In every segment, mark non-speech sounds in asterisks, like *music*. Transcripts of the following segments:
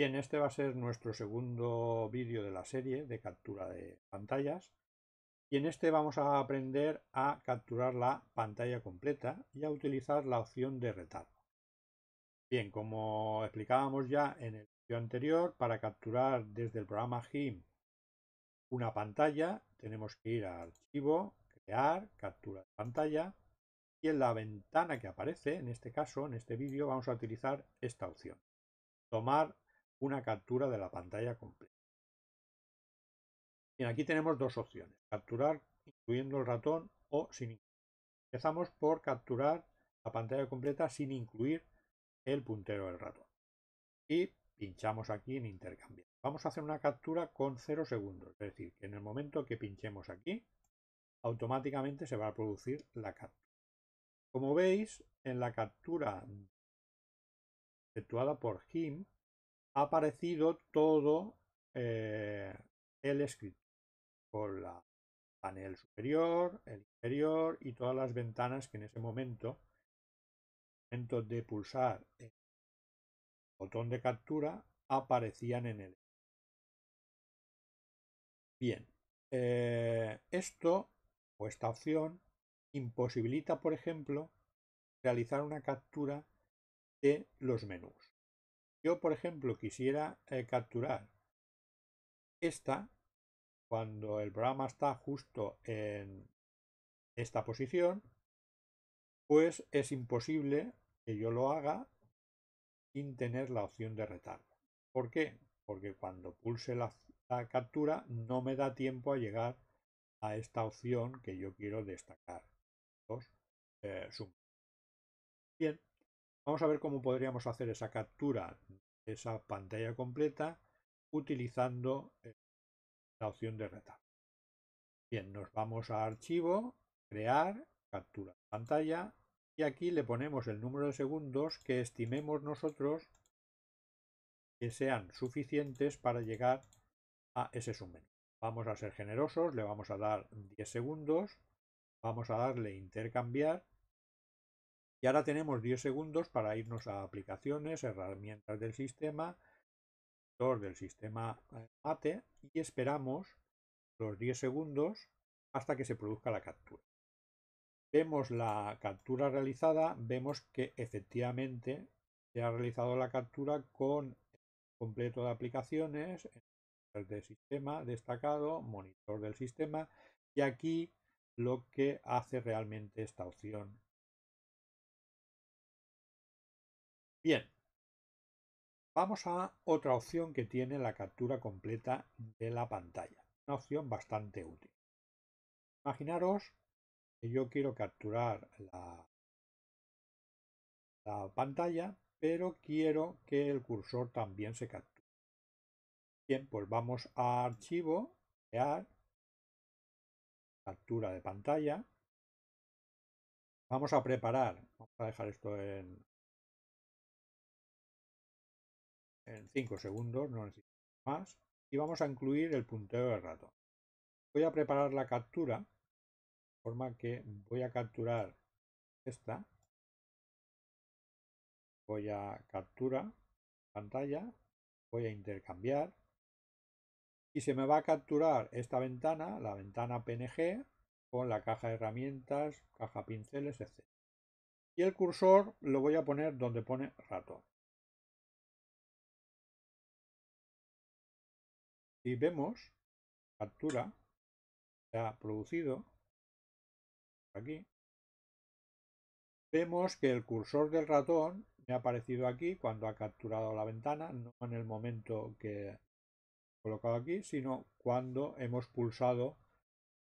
Bien, este va a ser nuestro segundo vídeo de la serie de captura de pantallas. Y en este vamos a aprender a capturar la pantalla completa y a utilizar la opción de retardo. Bien, como explicábamos ya en el vídeo anterior, para capturar desde el programa GIMP una pantalla, tenemos que ir a Archivo, Crear, Captura de pantalla y en la ventana que aparece, en este caso, en este vídeo, vamos a utilizar esta opción. Tomar una captura de la pantalla completa. Bien, aquí tenemos dos opciones, capturar incluyendo el ratón o sin incluir. Empezamos por capturar la pantalla completa sin incluir el puntero del ratón. Y pinchamos aquí en intercambio. Vamos a hacer una captura con 0 segundos, es decir, que en el momento que pinchemos aquí, automáticamente se va a producir la captura. Como veis, en la captura efectuada por him, ha aparecido todo eh, el escritorio con la panel superior, el inferior y todas las ventanas que en ese momento, en momento de pulsar el botón de captura, aparecían en el. Bien, eh, esto o esta opción imposibilita, por ejemplo, realizar una captura de los menús yo, por ejemplo, quisiera eh, capturar esta, cuando el programa está justo en esta posición, pues es imposible que yo lo haga sin tener la opción de retardo. ¿Por qué? Porque cuando pulse la, captura no me da tiempo a llegar a esta opción que yo quiero destacar. Eh, Bien, Vamos a ver cómo podríamos hacer esa captura de esa pantalla completa utilizando eh, la opción de retar. Bien, nos vamos a archivo, crear, captura pantalla y aquí le ponemos el número de segundos que estimemos nosotros que sean suficientes para llegar a ese submenú. Vamos a ser generosos, le vamos a dar 10 segundos, vamos a darle intercambiar y ahora tenemos 10 segundos para irnos a aplicaciones, herramientas del sistema, del sistema eh, mate y esperamos los 10 segundos hasta que se produzca la captura. Vemos la captura realizada, vemos que efectivamente se ha realizado la captura con completo de aplicaciones, del sistema destacado, monitor del sistema y aquí lo que hace realmente esta opción Bien. Vamos a otra opción que tiene la captura completa de la pantalla. Una opción bastante útil. Imaginaros que yo quiero capturar la, la pantalla, pero quiero que el cursor también se capture. Bien, pues vamos a archivo, crear, captura de pantalla. Vamos a preparar, vamos a dejar esto en en 5 segundos, no necesito más. Y vamos a incluir el puntero del ratón. Voy a preparar la captura, de forma que voy a capturar esta. Voy a captura, pantalla, voy a intercambiar. Y se me va a capturar esta ventana, la ventana PNG, con la caja de herramientas, caja pinceles, etc. Y el cursor lo voy a poner donde pone ratón. y vemos captura se ha producido aquí vemos que el cursor del ratón me ha aparecido aquí cuando ha capturado la ventana no en el momento que he colocado aquí sino cuando hemos pulsado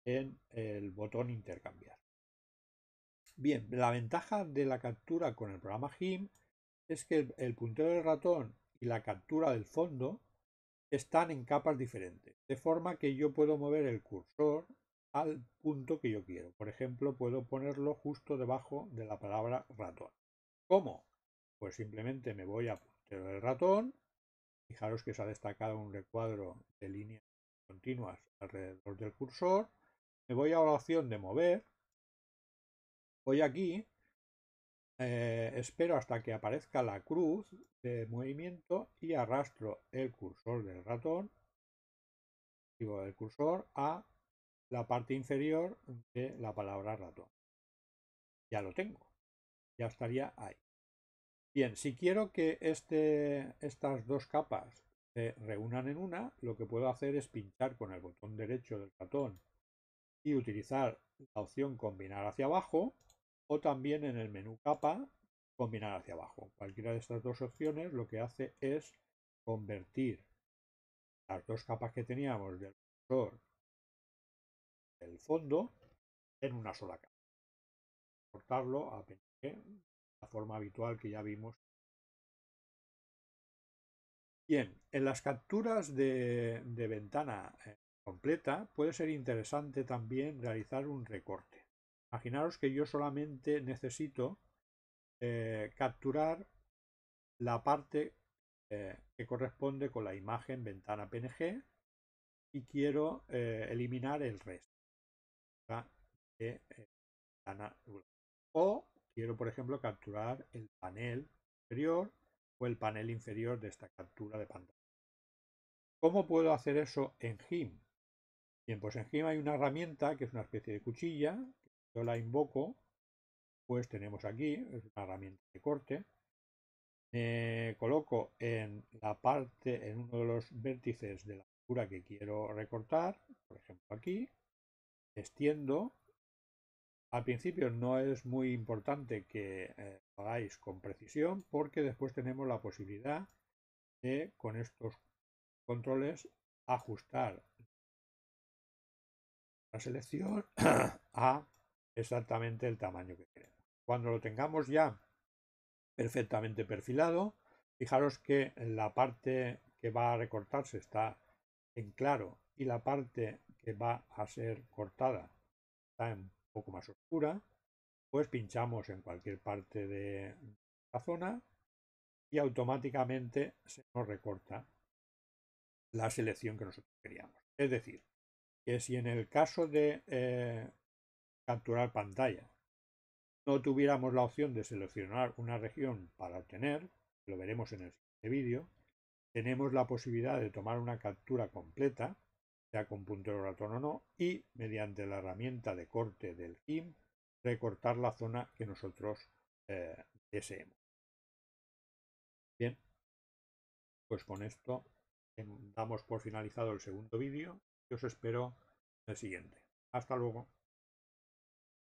en el botón intercambiar bien la ventaja de la captura con el programa him es que el puntero del ratón y la captura del fondo están en capas diferentes, de forma que yo puedo mover el cursor al punto que yo quiero. Por ejemplo, puedo ponerlo justo debajo de la palabra ratón. ¿Cómo? Pues simplemente me voy a poner el ratón. Fijaros que se ha destacado un recuadro de líneas continuas alrededor del cursor. Me voy a la opción de mover. Voy aquí eh, espero hasta que aparezca la cruz de movimiento y arrastro el cursor del ratón, el cursor, a la parte inferior de la palabra ratón. Ya lo tengo. Ya estaría ahí. Bien, si quiero que este, estas dos capas se reúnan en una, lo que puedo hacer es pinchar con el botón derecho del ratón y utilizar la opción combinar hacia abajo o también en el menú capa combinar hacia abajo. Cualquiera de estas dos opciones lo que hace es convertir las dos capas que teníamos del fondo en una sola capa. Cortarlo a eh, la forma habitual que ya vimos. Bien, en las capturas de ventana eh, completa puede ser interesante también realizar un recorte. Imaginaros que yo solamente necesito eh, capturar la parte eh, que corresponde con la imagen ventana PNG y quiero eh, eliminar el resto O quiero, por ejemplo, capturar el panel superior o el panel inferior de esta captura de pantalla. ¿Cómo puedo hacer eso en GIMP? Bien, pues en GIMP hay una herramienta que es una especie de cuchilla la invoco, pues tenemos aquí, es una herramienta de corte, coloco en la parte, en uno de los vértices de la figura que quiero recortar, por ejemplo aquí, extiendo. Al principio no es muy importante que eh, lo hagáis con precisión porque después tenemos la posibilidad de con estos controles ajustar la selección *clears throat* a exactamente el tamaño que queremos. Cuando lo tengamos ya perfectamente perfilado, fijaros que la parte que va a recortarse está en claro y la parte que va a ser cortada está un poco más oscura, pues pinchamos en cualquier parte de la zona y automáticamente se nos recorta la selección que nosotros queríamos. Es decir, que si en el caso de eh, capturar pantalla. No tuviéramos la opción de seleccionar una región para obtener, lo veremos en el siguiente vídeo, tenemos la posibilidad de tomar una captura completa, sea con puntero ratón o no, y mediante la herramienta de corte del GIMP recortar la zona que nosotros eh, deseemos. Bien, pues con esto em, damos por finalizado el segundo vídeo y os espero en el siguiente. Hasta luego.